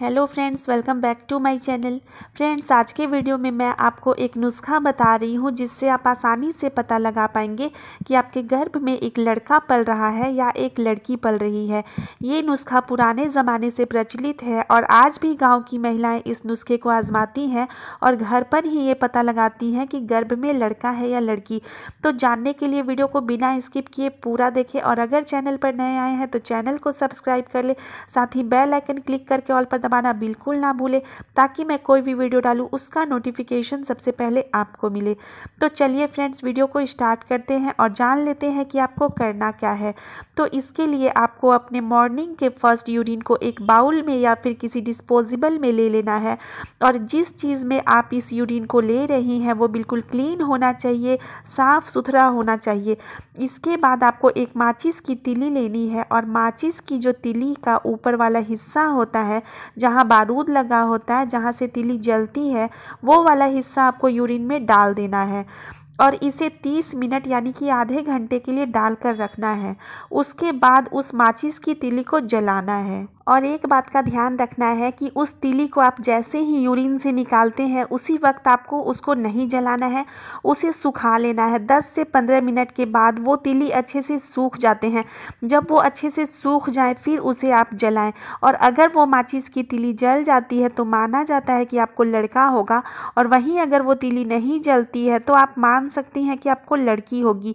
hello friends welcome back to my channel friends आज के video में मैं आपको एक नुस्खा बता रही हूँ जिससे आप आसानी से पता लगा पाएंगे कि आपके गर्भ में एक लड़का पल रहा है या एक लड़की पल रही है ये नुस्खा पुराने ज़माने से प्रचलित है और आज भी गांव की महिलाएं इस नुस्खे को आजमाती हैं और घर पर ही ये पता लगाती हैं कि गर्भ में लड़का है या लड़की तो जानने के लिए वीडियो को बिना स्किप किए पूरा देखें और अगर चैनल पर नए आए हैं तो चैनल को सब्सक्राइब कर ले साथ ही बेलाइकन क्लिक करके ऑल पर दबाना बिल्कुल ना भूले ताकि मैं कोई भी वीडियो डालूँ उसका नोटिफिकेशन सबसे पहले आपको मिले तो चलिए फ्रेंड्स वीडियो को स्टार्ट करते हैं और जान लेते हैं कि आपको करना क्या है तो इसके लिए आपको अपने मॉर्निंग के फर्स्ट यूरिन को एक बाउल में या फिर किसी डिस्पोजिबल में ले लेना है और जिस चीज़ में आप इस यूरिन को ले रही हैं वो बिल्कुल क्लीन होना चाहिए साफ़ सुथरा होना चाहिए इसके बाद आपको एक माचिस की तिली लेनी है और माचिस की जो तिली का ऊपर वाला हिस्सा होता है जहाँ बारूद लगा होता है जहाँ से तिली जलती है वो वाला हिस्सा आपको यूरिन में डाल देना है और इसे 30 मिनट यानी कि आधे घंटे के लिए डाल कर रखना है उसके बाद उस माचिस की तिली को जलाना है और एक बात का ध्यान रखना है कि उस तिली को आप जैसे ही यूरिन से निकालते हैं उसी वक्त आपको उसको नहीं जलाना है उसे सुखा लेना है 10 से 15 मिनट के बाद वो तिली अच्छे से सूख जाते हैं जब वो अच्छे से सूख जाए फिर उसे आप जलाएं और अगर वो माचिस की तिली जल जाती है तो माना जाता है कि आपको लड़का होगा और वहीं अगर वो तिली नहीं जलती है तो आप मान सकती हैं कि आपको लड़की होगी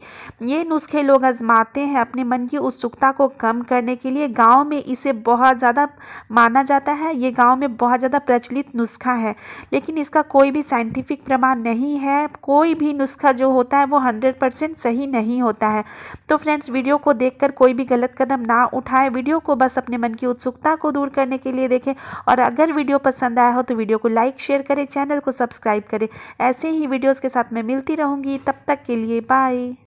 ये नुस्खे लोग आजमाते हैं अपने मन की उत्सुकता को कम करने के लिए गाँव में इसे बहुत बहुत ज़्यादा माना जाता है ये गांव में बहुत ज़्यादा प्रचलित नुस्खा है लेकिन इसका कोई भी साइंटिफिक प्रमाण नहीं है कोई भी नुस्खा जो होता है वो हंड्रेड परसेंट सही नहीं होता है तो फ्रेंड्स वीडियो को देखकर कोई भी गलत कदम ना उठाएं वीडियो को बस अपने मन की उत्सुकता को दूर करने के लिए देखें और अगर वीडियो पसंद आया हो तो वीडियो को लाइक शेयर करें चैनल को सब्सक्राइब करें ऐसे ही वीडियोज़ के साथ मैं मिलती रहूँगी तब तक के लिए बाय